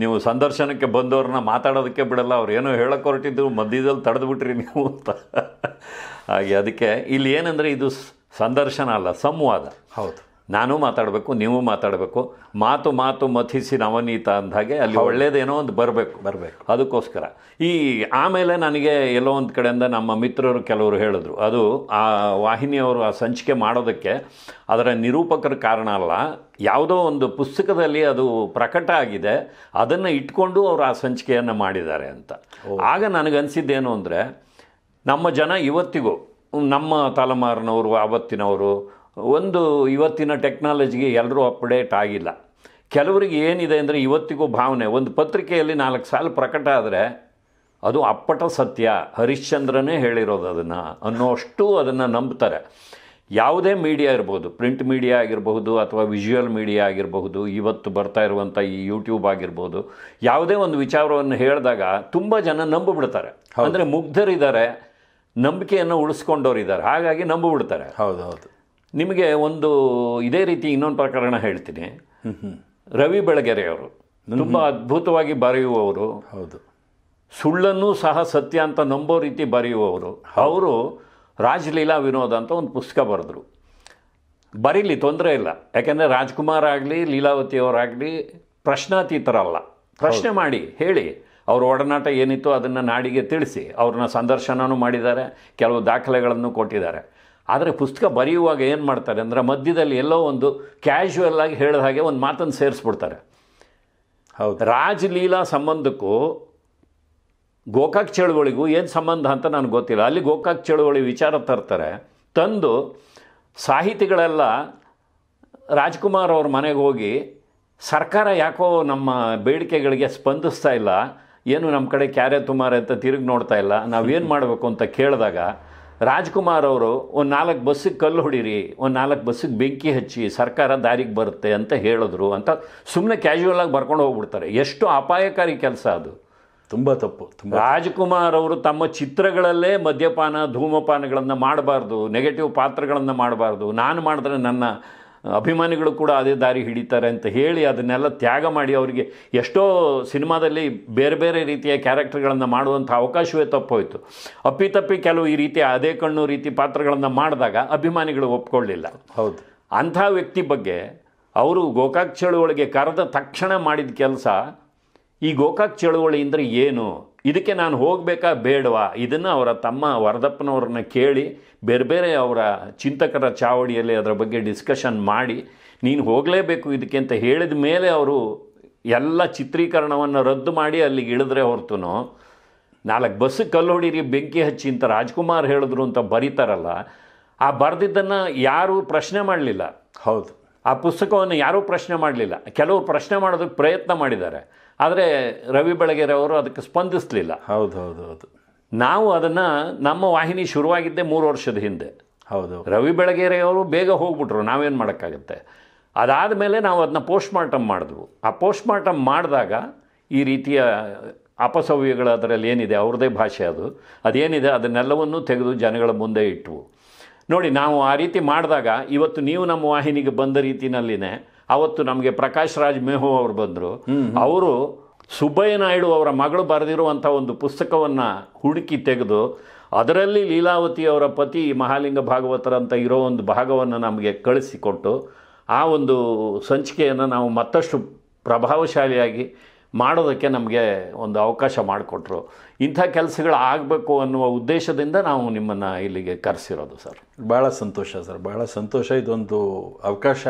ನೀವು ಸಂದರ್ಶನಕ್ಕೆ ಬಂದವ್ರನ್ನ ಮಾತಾಡೋದಕ್ಕೆ ಬಿಡಲ್ಲ ಅವ್ರು ಏನೋ ಹೇಳಕ್ಕೆ ಹೊರಟಿದ್ದು ಮಧ್ಯದಲ್ಲಿ ತಡೆದು ಬಿಟ್ರಿ ನೀವು ಅಂತ ಹಾಗೆ ಅದಕ್ಕೆ ಇಲ್ಲಿ ಏನಂದರೆ ಇದು ಸಂದರ್ಶನ ಅಲ್ಲ ಸಂವಾದ ಹೌದು ನಾನು ಮಾತಾಡಬೇಕು ನೀವು ಮಾತಾಡಬೇಕು ಮಾತು ಮಾತು ಮಥಿಸಿ ನವನೀತ ಅಂದಾಗೆ ಅಲ್ಲಿ ಒಳ್ಳೇದೇನೋ ಒಂದು ಬರಬೇಕು ಬರಬೇಕು ಅದಕ್ಕೋಸ್ಕರ ಈ ಆಮೇಲೆ ನನಗೆ ಎಲ್ಲೋ ಒಂದು ಕಡೆಯಿಂದ ನಮ್ಮ ಮಿತ್ರರು ಕೆಲವರು ಹೇಳಿದ್ರು ಅದು ಆ ವಾಹಿನಿಯವರು ಆ ಸಂಚಿಕೆ ಮಾಡೋದಕ್ಕೆ ಅದರ ನಿರೂಪಕರ ಕಾರಣ ಅಲ್ಲ ಯಾವುದೋ ಒಂದು ಪುಸ್ತಕದಲ್ಲಿ ಅದು ಪ್ರಕಟ ಆಗಿದೆ ಅದನ್ನು ಇಟ್ಕೊಂಡು ಅವರು ಆ ಸಂಚಿಕೆಯನ್ನು ಮಾಡಿದ್ದಾರೆ ಅಂತ ಆಗ ನನಗನ್ಸಿದ್ದೇನು ಅಂದರೆ ನಮ್ಮ ಜನ ಇವತ್ತಿಗೂ ನಮ್ಮ ತಲೆಮಾರಿನವರು ಆವತ್ತಿನವರು ಒಂದು ಇವತ್ತಿನ ಟೆಕ್ನಾಲಜಿಗೆ ಎಲ್ಲರೂ ಅಪ್ಡೇಟ್ ಆಗಿಲ್ಲ ಕೆಲವರಿಗೆ ಏನಿದೆ ಅಂದರೆ ಇವತ್ತಿಗೂ ಭಾವನೆ ಒಂದು ಪತ್ರಿಕೆಯಲ್ಲಿ ನಾಲ್ಕು ಸಾಲು ಪ್ರಕಟ ಆದರೆ ಅದು ಅಪ್ಪಟ ಸತ್ಯ ಹರಿಶ್ಚಂದ್ರನೇ ಹೇಳಿರೋದು ಅದನ್ನು ಅನ್ನೋಷ್ಟು ಅದನ್ನು ನಂಬ್ತಾರೆ ಯಾವುದೇ ಮೀಡಿಯಾ ಇರ್ಬೋದು ಪ್ರಿಂಟ್ ಮೀಡಿಯಾ ಆಗಿರಬಹುದು ಅಥವಾ ವಿಜುವಲ್ ಮೀಡಿಯಾ ಆಗಿರಬಹುದು ಇವತ್ತು ಬರ್ತಾ ಇರುವಂಥ ಈ ಯೂಟ್ಯೂಬ್ ಆಗಿರ್ಬೋದು ಯಾವುದೇ ಒಂದು ವಿಚಾರವನ್ನು ಹೇಳಿದಾಗ ತುಂಬ ಜನ ನಂಬಿಬಿಡ್ತಾರೆ ಅಂದರೆ ಮುಗ್ಧರಿದ್ದಾರೆ ನಂಬಿಕೆಯನ್ನು ಉಳಿಸ್ಕೊಂಡವ್ರು ಇದ್ದಾರೆ ಹಾಗಾಗಿ ನಂಬಿಬಿಡ್ತಾರೆ ಹೌದು ಹೌದು ನಿಮಗೆ ಒಂದು ಇದೇ ರೀತಿ ಇನ್ನೊಂದು ಪ್ರಕರಣ ಹೇಳ್ತೀನಿ ರವಿ ಬೆಳಗೆರೆಯವರು ತುಂಬ ಅದ್ಭುತವಾಗಿ ಬರೆಯುವವರು ಹೌದು ಸುಳ್ಳನ್ನು ಸಹ ಸತ್ಯ ಅಂತ ನಂಬೋ ರೀತಿ ಬರೆಯುವವರು ಅವರು ರಾಜ್ಲೀಲಾ ವಿನೋದ ಅಂತ ಒಂದು ಪುಸ್ತಕ ಬರೆದ್ರು ಬರೀಲಿ ತೊಂದರೆ ಇಲ್ಲ ಯಾಕೆಂದರೆ ರಾಜ್ಕುಮಾರ್ ಆಗಲಿ ಲೀಲಾವತಿಯವರಾಗಲಿ ಪ್ರಶ್ನಾತೀತರಲ್ಲ ಪ್ರಶ್ನೆ ಮಾಡಿ ಹೇಳಿ ಅವ್ರ ಒಡನಾಟ ಏನಿತ್ತು ಅದನ್ನು ನಾಡಿಗೆ ತಿಳಿಸಿ ಅವ್ರನ್ನ ಸಂದರ್ಶನವೂ ಮಾಡಿದ್ದಾರೆ ಕೆಲವು ದಾಖಲೆಗಳನ್ನು ಕೊಟ್ಟಿದ್ದಾರೆ ಆದರೆ ಪುಸ್ತಕ ಬರೆಯುವಾಗ ಏನು ಮಾಡ್ತಾರೆ ಅಂದರೆ ಮಧ್ಯದಲ್ಲಿ ಎಲ್ಲೋ ಒಂದು ಕ್ಯಾಶುವಲ್ ಆಗಿ ಹೇಳಿದ ಹಾಗೆ ಒಂದು ಮಾತನ್ನು ಸೇರಿಸ್ಬಿಡ್ತಾರೆ ಹೌದು ರಾಜಲೀಲಾ ಸಂಬಂಧಕ್ಕೂ ಗೋಕಾಕ್ ಚಳುವಳಿಗೂ ಏನು ಸಂಬಂಧ ಅಂತ ನನಗೆ ಗೊತ್ತಿಲ್ಲ ಅಲ್ಲಿ ಗೋಕಾಕ್ ಚಳುವಳಿ ವಿಚಾರ ತರ್ತಾರೆ ತಂದು ಸಾಹಿತಿಗಳೆಲ್ಲ ರಾಜ್ಕುಮಾರ್ ಅವ್ರ ಮನೆಗೆ ಹೋಗಿ ಸರ್ಕಾರ ಯಾಕೋ ನಮ್ಮ ಬೇಡಿಕೆಗಳಿಗೆ ಸ್ಪಂದಿಸ್ತಾ ಇಲ್ಲ ಏನು ನಮ್ಮ ಕಡೆ ಕ್ಯಾರೆ ತುಮಾರೆ ಅಂತ ತಿರುಗಿ ನೋಡ್ತಾ ಇಲ್ಲ ನಾವೇನು ಮಾಡಬೇಕು ಅಂತ ಕೇಳಿದಾಗ ರಾಜ್ಕುಮಾರ್ ಅವರು ಒಂದು ನಾಲ್ಕು ಬಸ್ಸಿಗೆ ಕಲ್ಲು ಹೊಡೀರಿ ಒಂದು ನಾಲ್ಕು ಬಸ್ಸಿಗೆ ಬೆಂಕಿ ಹಚ್ಚಿ ಸರ್ಕಾರ ದಾರಿಗೆ ಬರುತ್ತೆ ಅಂತ ಹೇಳಿದ್ರು ಅಂತ ಸುಮ್ಮನೆ ಕ್ಯಾಶುವಲ್ ಆಗಿ ಬರ್ಕೊಂಡು ಹೋಗ್ಬಿಡ್ತಾರೆ ಎಷ್ಟು ಅಪಾಯಕಾರಿ ಕೆಲಸ ಅದು ತುಂಬ ತಪ್ಪು ರಾಜ್ಕುಮಾರ್ ಅವರು ತಮ್ಮ ಚಿತ್ರಗಳಲ್ಲೇ ಮದ್ಯಪಾನ ಧೂಮಪಾನಗಳನ್ನು ಮಾಡಬಾರ್ದು ನೆಗೆಟಿವ್ ಪಾತ್ರಗಳನ್ನು ಮಾಡಬಾರ್ದು ನಾನು ಮಾಡಿದ್ರೆ ನನ್ನ ಅಭಿಮಾನಿಗಳು ಕೂಡ ಅದೇ ದಾರಿ ಹಿಡಿತಾರೆ ಅಂತ ಹೇಳಿ ಅದನ್ನೆಲ್ಲ ತ್ಯಾಗ ಮಾಡಿ ಅವರಿಗೆ ಎಷ್ಟೋ ಸಿನಿಮಾದಲ್ಲಿ ಬೇರೆ ಬೇರೆ ರೀತಿಯ ಕ್ಯಾರೆಕ್ಟರ್ಗಳನ್ನು ಮಾಡುವಂಥ ಅವಕಾಶವೇ ತಪ್ಪೋಯಿತು ಅಪ್ಪಿತಪ್ಪಿ ಕೆಲವು ಈ ರೀತಿ ಅದೇ ಕಣ್ಣು ರೀತಿ ಪಾತ್ರಗಳನ್ನು ಮಾಡಿದಾಗ ಅಭಿಮಾನಿಗಳು ಒಪ್ಕೊಳ್ಳಿಲ್ಲ ಹೌದು ಅಂಥ ವ್ಯಕ್ತಿ ಬಗ್ಗೆ ಅವರು ಗೋಕಾಕ್ ಚಳುವಳಿಗೆ ಕರೆದ ತಕ್ಷಣ ಮಾಡಿದ ಕೆಲಸ ಈ ಗೋಕಾಕ್ ಚಳುವಳಿ ಅಂದರೆ ಏನು ಇದಕ್ಕೆ ನಾನು ಹೋಗಬೇಕಾ ಬೇಡವಾ ಇದನ್ನು ಅವರ ತಮ್ಮ ವರದಪ್ಪನವ್ರನ್ನ ಕೇಳಿ ಬೇರೆ ಬೇರೆ ಅವರ ಚಿಂತಕರ ಚಾವಡಿಯಲ್ಲಿ ಅದರ ಬಗ್ಗೆ ಡಿಸ್ಕಷನ್ ಮಾಡಿ ನೀನು ಹೋಗಲೇಬೇಕು ಇದಕ್ಕೆ ಅಂತ ಹೇಳಿದ ಮೇಲೆ ಅವರು ಎಲ್ಲ ಚಿತ್ರೀಕರಣವನ್ನು ರದ್ದು ಮಾಡಿ ಅಲ್ಲಿಗೆ ಇಳಿದ್ರೆ ಹೊರತು ನಾಲ್ಕು ಬಸ್ ಕಲ್ಲು ಹೊಡೀರಿ ಬೆಂಕಿ ಹಚ್ಚಿ ಅಂತ ರಾಜ್ಕುಮಾರ್ ಹೇಳಿದ್ರು ಅಂತ ಬರೀತಾರಲ್ಲ ಆ ಬರೆದಿದ್ದನ್ನು ಯಾರೂ ಪ್ರಶ್ನೆ ಮಾಡಲಿಲ್ಲ ಹೌದು ಆ ಪುಸ್ತಕವನ್ನು ಯಾರೂ ಪ್ರಶ್ನೆ ಮಾಡಲಿಲ್ಲ ಕೆಲವರು ಪ್ರಶ್ನೆ ಮಾಡೋದಕ್ಕೆ ಪ್ರಯತ್ನ ಮಾಡಿದ್ದಾರೆ ಆದರೆ ರವಿ ಬೆಳಗೆರೆಯವರು ಅದಕ್ಕೆ ಸ್ಪಂದಿಸಲಿಲ್ಲ ಹೌದು ಹೌದು ಹೌದು ನಾವು ಅದನ್ನು ನಮ್ಮ ವಾಹಿನಿ ಶುರುವಾಗಿದ್ದೆ ಮೂರು ವರ್ಷದ ಹಿಂದೆ ಹೌದು ರವಿ ಬೆಳಗೆರೆಯವರು ಬೇಗ ಹೋಗ್ಬಿಟ್ರು ನಾವೇನು ಮಾಡೋಕ್ಕಾಗುತ್ತೆ ಅದಾದ ಮೇಲೆ ನಾವು ಅದನ್ನ ಪೋಸ್ಟ್ ಮಾರ್ಟಮ್ ಮಾಡಿದ್ವು ಆ ಪೋಸ್ಟ್ ಮಾರ್ಟಮ್ ಮಾಡಿದಾಗ ಈ ರೀತಿಯ ಅಪಸವ್ಯಗಳು ಅದರಲ್ಲಿ ಏನಿದೆ ಅವ್ರದ್ದೇ ಭಾಷೆ ಅದು ಅದೇನಿದೆ ಅದನ್ನೆಲ್ಲವನ್ನೂ ತೆಗೆದು ಜನಗಳ ಮುಂದೆ ಇಟ್ಟವು ನೋಡಿ ನಾವು ಆ ರೀತಿ ಮಾಡಿದಾಗ ಇವತ್ತು ನೀವು ನಮ್ಮ ವಾಹಿನಿಗೆ ಬಂದ ರೀತಿಯಲ್ಲಿನೇ ಆವತ್ತು ನಮಗೆ ಪ್ರಕಾಶ್ ರಾಜ್ ಮೇಹು ಅವರು ಬಂದರು ಅವರು ಸುಬ್ಬಯ್ಯ ನಾಯ್ಡು ಅವರ ಮಗಳು ಬರೆದಿರುವಂಥ ಒಂದು ಪುಸ್ತಕವನ್ನು ಹುಡುಕಿ ತೆಗೆದು ಅದರಲ್ಲಿ ಲೀಲಾವತಿ ಅವರ ಪತಿ ಮಹಾಲಿಂಗ ಭಾಗವತರಂತ ಇರೋ ಒಂದು ಭಾಗವನ್ನು ನಮಗೆ ಕಳಿಸಿಕೊಟ್ಟು ಆ ಒಂದು ಸಂಚಿಕೆಯನ್ನು ನಾವು ಮತ್ತಷ್ಟು ಪ್ರಭಾವಶಾಲಿಯಾಗಿ ಮಾಡೋದಕ್ಕೆ ನಮಗೆ ಒಂದು ಅವಕಾಶ ಮಾಡಿಕೊಟ್ರು ಇಂಥ ಕೆಲಸಗಳು ಆಗಬೇಕು ಅನ್ನುವ ಉದ್ದೇಶದಿಂದ ನಾವು ನಿಮ್ಮನ್ನು ಇಲ್ಲಿಗೆ ಕರೆಸಿರೋದು ಸರ್ ಭಾಳ ಸಂತೋಷ ಸರ್ ಭಾಳ ಸಂತೋಷ ಇದೊಂದು ಅವಕಾಶ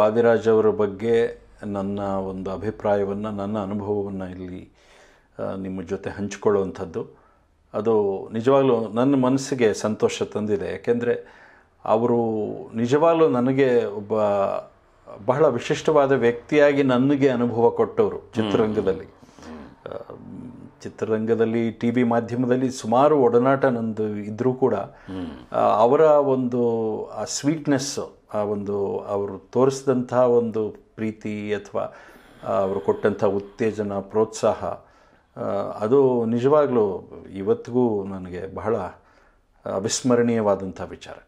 ವಾದಿರಾಜ್ ಅವರ ಬಗ್ಗೆ ನನ್ನ ಒಂದು ಅಭಿಪ್ರಾಯವನ್ನು ನನ್ನ ಅನುಭವವನ್ನು ಇಲ್ಲಿ ನಿಮ್ಮ ಜೊತೆ ಹಂಚಿಕೊಳ್ಳುವಂಥದ್ದು ಅದು ನಿಜವಾಗಲೂ ನನ್ನ ಮನಸ್ಸಿಗೆ ಸಂತೋಷ ತಂದಿದೆ ಯಾಕೆಂದರೆ ಅವರು ನಿಜವಾಗಲೂ ನನಗೆ ಒಬ್ಬ ಬಹಳ ವಿಶಿಷ್ಟವಾದ ವ್ಯಕ್ತಿಯಾಗಿ ನನಗೆ ಅನುಭವ ಕೊಟ್ಟವರು ಚಿತ್ರರಂಗದಲ್ಲಿ ಚಿತ್ರರಂಗದಲ್ಲಿ ಟಿ ವಿ ಮಾಧ್ಯಮದಲ್ಲಿ ಸುಮಾರು ಒಡನಾಟ ನಂದು ಇದ್ದರೂ ಕೂಡ ಅವರ ಒಂದು ಆ ಸ್ವೀಟ್ನೆಸ್ಸು ಆ ಒಂದು ಅವರು ತೋರಿಸಿದಂಥ ಒಂದು ಪ್ರೀತಿ ಅಥವಾ ಅವರು ಕೊಟ್ಟಂಥ ಉತ್ತೇಜನ ಪ್ರೋತ್ಸಾಹ ಅದು ನಿಜವಾಗಲೂ ಇವತ್ತಿಗೂ ನನಗೆ ಬಹಳ ಅವಿಸ್ಮರಣೀಯವಾದಂಥ ವಿಚಾರ